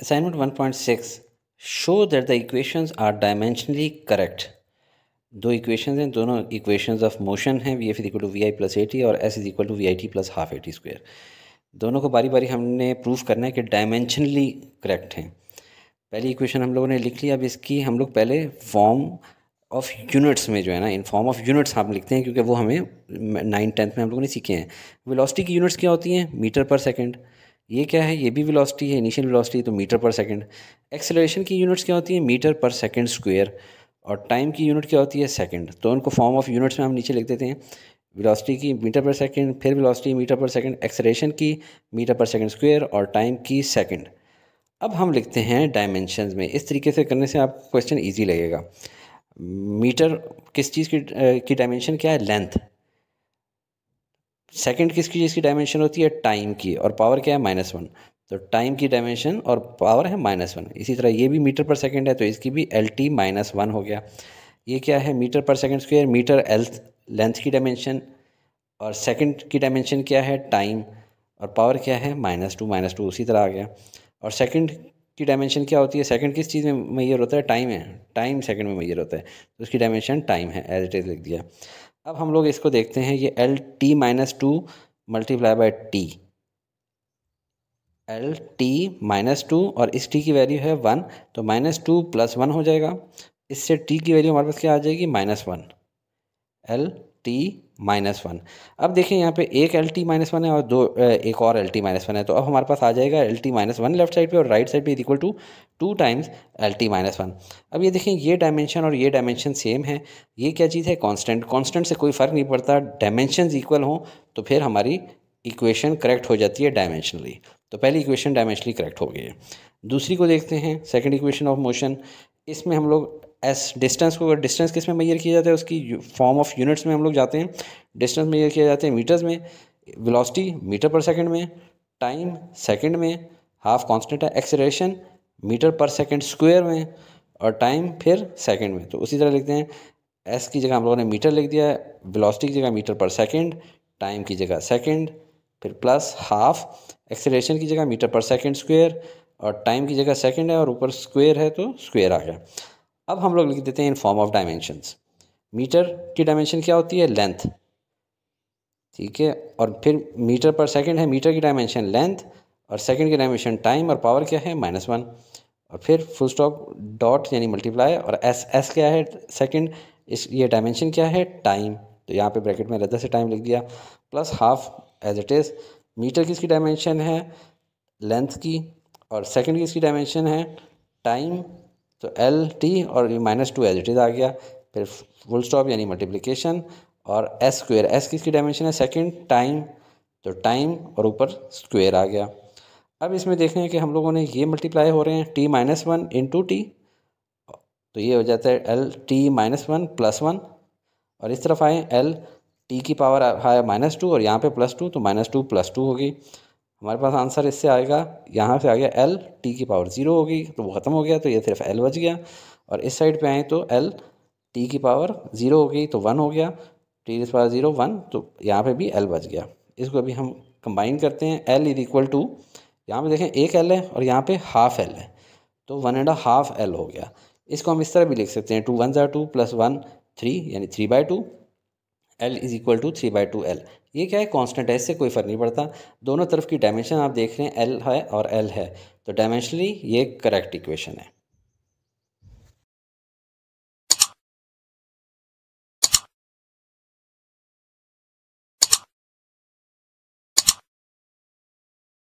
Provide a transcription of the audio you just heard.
point 1.6 show that the equations are dimensionally correct दो equation हैं दोनों इक्वेशन ऑफ मोशन हैं v f is equal to v i plus a t और s is equal to v i t plus half a t square दोनों को बारी बारी हमने प्रूफ करना है कि डायमेंशनली करेक्ट हैं पहली इक्वेशन हम लोगों ने लिख ली अब इसकी हम लोग पहले फॉर्म ऑफ यूनिट्स में जो है ना इन फॉर्म ऑफ यूनिट्स हम लिखते हैं क्योंकि वो हमें नाइन टेंथ में हम लोगों ने सीखे हैं वेलोसिटी की यूनिट्स क्या होती हैं मीटर पर सेकेंड ये क्या है ये भी वेलोसिटी है इनिशियल वेलोसिटी तो मीटर पर सेकंड एक्सेलरेशन की यूनिट्स क्या होती है मीटर पर सेकंड स्क्वायर और टाइम की यूनिट क्या होती है सेकंड तो उनको फॉर्म ऑफ यूनिट्स में हम नीचे लिख देते हैं वेलोसिटी की मीटर पर सेकंड फिर वेलोसिटी मीटर पर सेकंड एक्सेलरेशन की मीटर पर सेकंड स्क्वायर और टाइम की सेकंड अब हम लिखते हैं डायमेंशन में इस तरीके से करने से आपको क्वेश्चन ईजी लगेगा मीटर किस चीज़ की की डायमेंशन क्या है लेंथ सेकंड किसकी जिसकी डायमेंशन होती है टाइम की और पावर क्या है माइनस वन तो टाइम की डायमेंशन और पावर है माइनस वन इसी तरह ये भी मीटर पर सेकंड है तो इसकी भी एल टी माइनस वन हो गया ये क्या है मीटर पर second square metre L length की डायमेंशन और सेकंड की डायमेंशन क्या है टाइम और पावर क्या है माइनस टू माइनस टू उसी तरह आ गया और सेकंड की डायमेंशन क्या होती है सेकंड किस चीज़ में मैयर होता है टाइम है टाइम सेकंड में मैयर होता है तो उसकी डायमेंशन टाइम है एज इट इज़ लिख दिया अब हम लोग इसको देखते हैं ये L T minus two multiply by T L T minus two और इस टी की वैल्यू है वन तो माइनस टू प्लस वन हो जाएगा इससे टी की वैल्यू हमारे पास क्या आ जाएगी minus one L T minus one अब देखिए यहाँ पे एक एल टी माइनस वन है और दो एक और एल टी माइनस वन है तो अब हमारे पास आ जाएगा L T minus one left side पे और राइट साइड पे equal to two times L T minus one अब ये देखें ये डायमेंशन और ये डायमेंशन सेम है ये क्या चीज़ है कांस्टेंट कांस्टेंट से कोई फ़र्क नहीं पड़ता डायमेंशन इक्वल हों तो फिर हमारी इक्वेशन करेक्ट हो जाती है डायमेंशनली तो पहली इक्वेशन डायमेंशनली करेक्ट हो गई है दूसरी को देखते हैं सेकेंड इक्वेशन ऑफ मोशन इसमें हम लोग एस डिस्टेंस को अगर डिस्टेंस किस में मैयर किया जाता है उसकी फॉर्म ऑफ यूनिट्स में हम लोग जाते हैं डिस्टेंस मैयर किया जाता है मीटर्स में वेलोसिटी मीटर पर सेकंड में टाइम सेकंड में हाफ कांस्टेंट है एक्सेलरेशन मीटर पर सेकंड स्क्वायर में और टाइम फिर सेकंड में तो उसी तरह लिखते हैं एस की जगह हम लोगों ने मीटर लिख दिया है वेलोसिटी की जगह मीटर पर सेकंड टाइम की जगह सेकंड फिर प्लस हाफ एक्सेलरेशन की जगह मीटर पर सेकंड स्क्वायर और टाइम की जगह सेकेंड है और ऊपर स्क्वेयर है तो स्क्वेयर आ गया अब हम लोग लिख देते हैं in form of dimensions metre की डायमेंशन क्या होती है लेंथ ठीक है और फिर मीटर पर सेकंड है मीटर की डायमेंशन लेंथ और सेकंड की डायमेंशन टाइम और पावर क्या है माइनस वन और फिर फुल स्टॉप डॉट यानी मल्टीप्लाई और एस एस क्या है सेकेंड इस ये डायमेंशन क्या है टाइम तो यहाँ पे ब्रैकेट में रद्दा से टाइम लिख दिया plus half as it is metre किसकी डायमेंशन है लेंथ की और सेकंड की इसकी डायमेंशन है टाइम तो एल टी और ये minus two as it is आ गया फिर फुल स्टॉप यानी मल्टीप्लिकेशन और एस स्क्वेयर एस किसकी डायमेंशन है सेकंड टाइम तो टाइम और ऊपर स्क्वेयर आ गया अब इसमें देखें कि हम लोगों ने ये मल्टीप्लाई हो रहे हैं T minus one into T तो ये हो जाता है L T minus one plus one और इस तरफ आए एल टी की पावर आया माइनस टू और यहाँ पे प्लस टू तो माइनस टू प्लस टू होगी हमारे पास आंसर इससे आएगा यहाँ से आ गया एल टी की पावर ज़ीरो होगी तो वो ख़त्म हो गया तो ये सिर्फ एल बच गया और इस साइड पे आए तो एल टी की पावर ज़ीरो होगी तो वन हो गया टी की पावर ज़ीरो वन तो यहाँ पे भी एल बच गया इसको अभी हम कंबाइन करते हैं एल इज इक्वल टू यहाँ पर देखें एक एल है और यहाँ पर हाफ एल है तो वन एंड हाफ एल हो गया इसको हम इस तरह भी लिख सकते हैं टू वन ज़ा टू प्लस वन थ्री यानी three by two L is equal to three by two L ये क्या है कांस्टेंट है इससे कोई फ़र्क नहीं पड़ता दोनों तरफ की डायमेंशन आप देख रहे हैं एल है और एल है तो डायमेंशनली ये करेक्ट इक्वेशन है